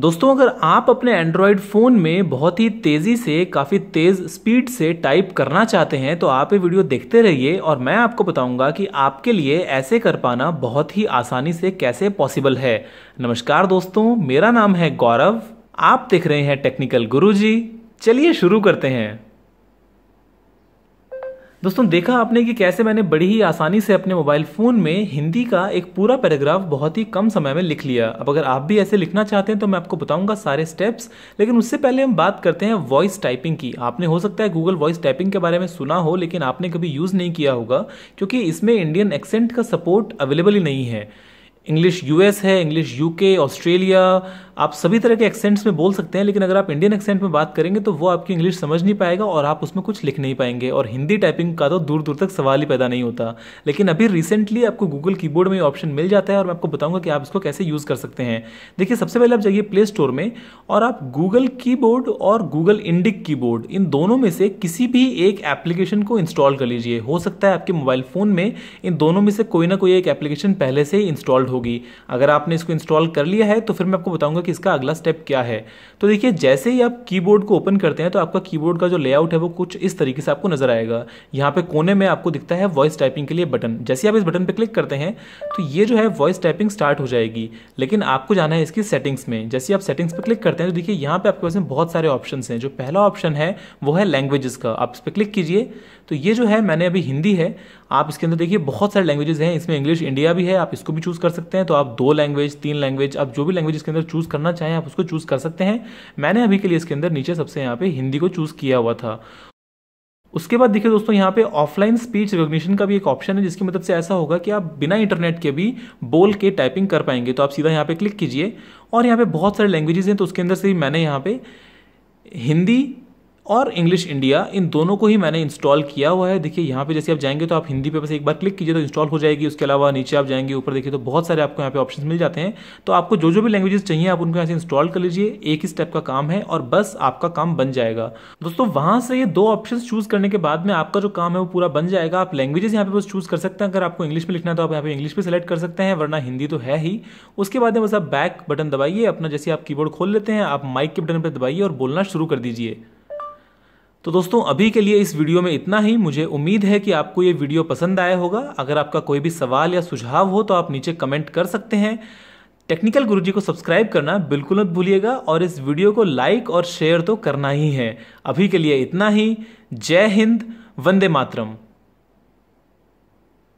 दोस्तों अगर आप अपने एंड्रॉयड फ़ोन में बहुत ही तेज़ी से काफ़ी तेज़ स्पीड से टाइप करना चाहते हैं तो आप ये वीडियो देखते रहिए और मैं आपको बताऊंगा कि आपके लिए ऐसे कर पाना बहुत ही आसानी से कैसे पॉसिबल है नमस्कार दोस्तों मेरा नाम है गौरव आप देख रहे हैं टेक्निकल गुरुजी चलिए शुरू करते हैं दोस्तों देखा आपने कि कैसे मैंने बड़ी ही आसानी से अपने मोबाइल फ़ोन में हिंदी का एक पूरा पैराग्राफ बहुत ही कम समय में लिख लिया अब अगर आप भी ऐसे लिखना चाहते हैं तो मैं आपको बताऊंगा सारे स्टेप्स लेकिन उससे पहले हम बात करते हैं वॉइस टाइपिंग की आपने हो सकता है गूगल वॉइस टाइपिंग के बारे में सुना हो लेकिन आपने कभी यूज़ नहीं किया होगा क्योंकि इसमें इंडियन एक्सेंट का सपोर्ट अवेलेबल ही नहीं है इंग्लिश यूएस है इंग्लिश यूके ऑस्ट्रेलिया आप सभी तरह के एक्सेंट्स में बोल सकते हैं लेकिन अगर आप इंडियन एक्सेंट में बात करेंगे तो वो आपकी इंग्लिश समझ नहीं पाएगा और आप उसमें कुछ लिख नहीं पाएंगे और हिंदी टाइपिंग का तो दूर दूर तक सवाल ही पैदा नहीं होता लेकिन अभी रिसेंटली आपको गूगल की में ऑप्शन मिल जाता है और मैं आपको बताऊंगा कि आप इसको कैसे यूज़ कर सकते हैं देखिए सबसे पहले आप जाइए प्ले स्टोर में और आप गूगल की और गूगल इंडिक की इन दोनों में से किसी भी एक एप्लीकेशन को इंस्टॉल कर लीजिए हो सकता है आपके मोबाइल फ़ोन में इन दोनों में से कोई ना कोई एक एप्लीकेशन पहले से इंस्टॉल्ड होगी अगर आपने इसको इंस्टॉल कर लिया है तो फिर मैं आपको बताऊंगा कि इसका अगला स्टेप क्या है तो देखिए जैसे ही आप कीबोर्ड को ओपन करते हैं तो आपका कीबोर्ड का जो लेआउट है वो कुछ इस तरीके से आपको नजर आएगा यहाँ पे कोने में आपको दिखता है वॉइस टाइपिंग के लिए बटन जैसे आप इस बटन पर क्लिक करते हैं तो ये जो है वॉइस टाइपिंग स्टार्ट हो जाएगी लेकिन आपको जाना है इसकी सेटिंग्स में जैसे आप सेटिंग्स पर क्लिक करते हैं तो देखिए यहाँ पे आपके पास में बहुत सारे ऑप्शन हैं जो पहला ऑप्शन है वो है लैंग्वेजेस का आप इस पर क्लिक कीजिए तो ये जो है मैंने अभी हिंदी है आप इसके अंदर देखिए बहुत सारे लैंग्वेजेस हैं इसमें इंग्लिश इंडिया भी है आप इसको भी चूज़ कर सकते हैं तो आप दो लैंग्वेज तीन लैंग्वेज आप जो भी लैंग्वेज इसके अंदर चूज़ करना करना चाहें आप उसको चूज़ कर सकते हैं मैंने अभी के लिए इसके अंदर नीचे सबसे यहाँ पे हिंदी को चूज़ किया हुआ था उसके बाद देखिए दोस्तों यहाँ पे ऑफलाइन स्पीच रिकॉग्निशन का भी एक ऑप्शन है जिसकी मदद से ऐसा होगा कि आप बिना इंटरनेट के भी बोल के टाइपिंग कर पाएंगे तो आप सीधा यहाँ पे क्लिक कीजिए और यहाँ पे बहुत सारे लैंग्वेजेस हैं तो उसके अंदर से मैंने यहाँ पे हिंदी और इंग्लिश इंडिया इन दोनों को ही मैंने इंस्टॉल किया हुआ है देखिए यहाँ पे जैसे आप जाएंगे तो आप हिंदी पे बस एक बार क्लिक कीजिए तो इंस्टॉल हो जाएगी उसके अलावा नीचे आप जाएंगे ऊपर देखिए तो बहुत सारे आपको यहाँ पे ऑप्शन मिल जाते हैं तो आपको जो जो भी लैंग्वेजेस चाहिए आप उनको यहाँ से इंस्टॉल कर लीजिए एक ही स्टेप का काम है और बस आपका काम बन जाएगा दोस्तों वहाँ से ये दो ऑप्शन चूज करने के बाद में आपका जो काम है वो पूरा बन जाएगा आप लैंग्वेजेस यहाँ पे बस चूज कर सकते हैं अगर आपको इंग्लिश में लिखना है तो आप यहाँ पे इंग्लिश पे सेलेक्ट कर सकते हैं वरना हिंदी तो है ही उसके बाद में बस आप बैक बटन दबाइए अपना जैसे आप कीबोर्ड खोल लेते हैं आप माइक के बटन पर दबाइए और बोलना शुरू कर दीजिए तो दोस्तों अभी के लिए इस वीडियो में इतना ही मुझे उम्मीद है कि आपको ये वीडियो पसंद आया होगा अगर आपका कोई भी सवाल या सुझाव हो तो आप नीचे कमेंट कर सकते हैं टेक्निकल गुरुजी को सब्सक्राइब करना बिल्कुल मत भूलिएगा और इस वीडियो को लाइक और शेयर तो करना ही है अभी के लिए इतना ही जय हिंद वंदे मातरम